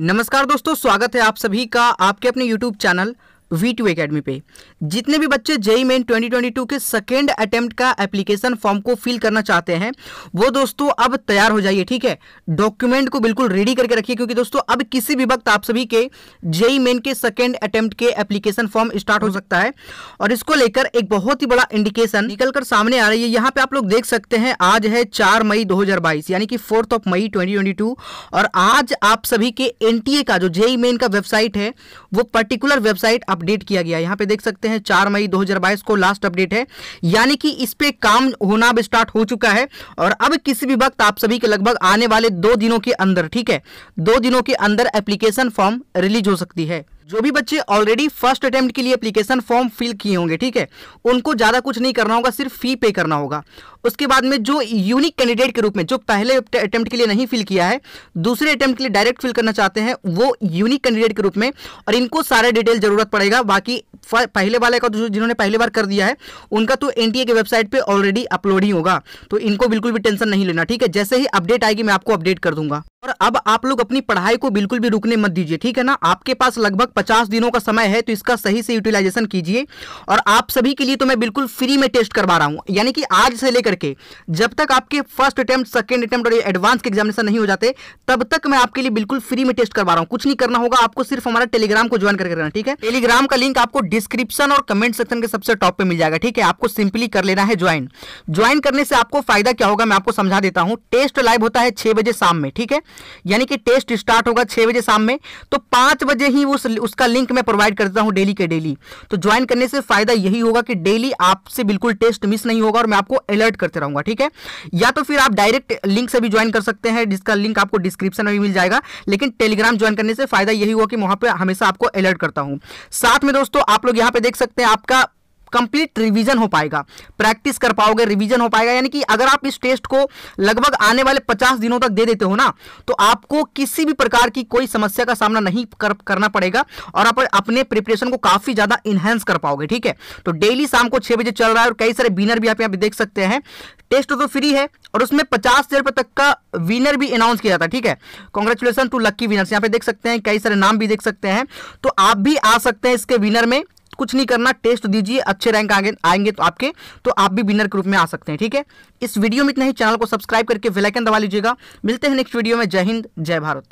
नमस्कार दोस्तों स्वागत है आप सभी का आपके अपने YouTube channel V two academy पे जितने भी बच्चे जेई मेन 2022 के सेकेंड अटेम्प्ट का एप्लीकेशन फॉर्म को फिल करना चाहते हैं वो दोस्तों अब तैयार हो जाइए ठीक है डॉक्यूमेंट को बिल्कुल रेडी करके रखिए क्योंकि दोस्तों अब किसी भी वक्त आप सभी के जेई मेन e e के सेकेंड अटेम्प्ट के एप्लीकेशन फॉर्म स्टार्ट हो सकता है और इसको लेकर एक बहुत ही बड़ा इंडिकेशन निकल कर सामने आ रही है यहाँ पे आप लोग देख सकते हैं आज है चार मई दो यानी कि फोर्थ ऑफ मई ट्वेंटी और आज आप सभी के एन का जो जेई मेन e का वेबसाइट है वो पर्टिकुलर वेबसाइट आप अपडेट किया गया यहाँ पे देख सकते हैं चार मई 2022 को लास्ट अपडेट है यानी कि इस पे काम होना अब स्टार्ट हो चुका है और अब किसी भी वक्त आप सभी के लगभग आने वाले दो दिनों के अंदर ठीक है दो दिनों के अंदर एप्लीकेशन फॉर्म रिलीज हो सकती है जो भी बच्चे ऑलरेडी फर्स्ट अटेम्प्ट के लिए एप्लीकेशन फॉर्म फिल किए होंगे ठीक है उनको ज़्यादा कुछ नहीं करना होगा सिर्फ फ़ी पे करना होगा उसके बाद में जो यूनिक कैंडिडेट के रूप में जो पहले अटेम्प्ट के लिए नहीं फिल किया है दूसरे अटेम्प्ट के लिए डायरेक्ट फिल करना चाहते हैं वो यूनिक कैंडिडेट के रूप में और इनको सारे डिटेल ज़रूरत पड़ेगा बाकी पहले वाले का तो जिन्होंने पहली बार कर दिया है उनका तो एन के वेबसाइट पर ऑलरेडी अपलोड ही होगा तो इनको बिल्कुल भी टेंशन नहीं लेना ठीक है जैसे ही अपडेट आएगी मैं आपको अपडेट कर दूंगा और अब आप लोग अपनी पढ़ाई को बिल्कुल भी रुकने मत दीजिए ठीक है ना आपके पास लगभग पचास दिनों का समय है तो इसका सही से यूटिलाइजेशन कीजिए और आप सभी के लिए तो मैं बिल्कुल फ्री में टेस्ट करवा रहा हूँ यानी कि आज से लेकर के जब तक आपके फर्स्ट अटैम्प्ट सेकेंड अटैम्प्ट और एडवांस के एग्जामिनेशन नहीं हो जाते तब तक मैं आपके लिए बिल्कुल फ्री में टेस्ट करवा रहा हूँ कुछ नहीं करना होगा आपको सिर्फ हमारा टेलीग्राम को ज्वाइन करके रहना ठीक है टेलीग्राम का लिंक आपको डिस्क्रिप्शन और कमेंट सेक्शन के सबसे टॉप पर मिल जाएगा ठीक है आपको सिंपली कर लेना है ज्वाइन ज्वाइन करने से आपको फायदा क्या होगा मैं आपको समझा देता हूँ टेस्ट लाइव होता है छह बजे शाम में ठीक है यानी कि टेस्ट स्टार्ट होगा छः बजे शाम में तो पाँच बजे ही उस उसका लिंक मैं प्रोवाइड कर देता हूँ डेली के डेली तो ज्वाइन करने से फ़ायदा यही होगा कि डेली आपसे बिल्कुल टेस्ट मिस नहीं होगा और मैं आपको अलर्ट करते रहूँगा ठीक है या तो फिर आप डायरेक्ट लिंक से भी ज्वाइन कर सकते हैं जिसका लिंक आपको डिस्क्रिप्शन में भी मिल जाएगा लेकिन टेलीग्राम ज्वाइन करने से फ़ायदा यही होगा कि वहाँ पर हमेशा आपको अलर्ट करता हूँ साथ में दोस्तों आप लोग यहाँ पर देख सकते हैं आपका कंप्लीट रिवीजन हो पाएगा प्रैक्टिस कर पाओगे रिवीजन हो पाएगा यानी कि अगर आप इस टेस्ट को लगभग आने वाले पचास दिनों तक दे देते हो ना तो आपको किसी भी प्रकार की कोई समस्या का सामना नहीं कर, करना पड़ेगा और आप अपने प्रिपरेशन को काफ़ी ज़्यादा इन्हेंस कर पाओगे ठीक है तो डेली शाम को छह बजे चल रहा है और कई सारे विनर भी आप यहाँ पे देख सकते हैं टेस्ट तो फ्री है और उसमें पचास हज़ार रुपये तक का विनर भी अनाउंस किया जाता है ठीक है कॉन्ग्रेचुलेसन टू लक्की विनर्स यहाँ पे देख सकते हैं कई सारे नाम भी देख सकते हैं तो आप भी आ सकते हैं इसके विनर में कुछ नहीं करना टेस्ट दीजिए अच्छे रैंक आगे आएंगे तो आपके तो आप भी विनर के रूप में आ सकते हैं ठीक है इस वीडियो में इतना ही चैनल को सब्सक्राइब करके वेलाइकन दबा लीजिएगा मिलते हैं नेक्स्ट वीडियो में जय हिंद जय भारत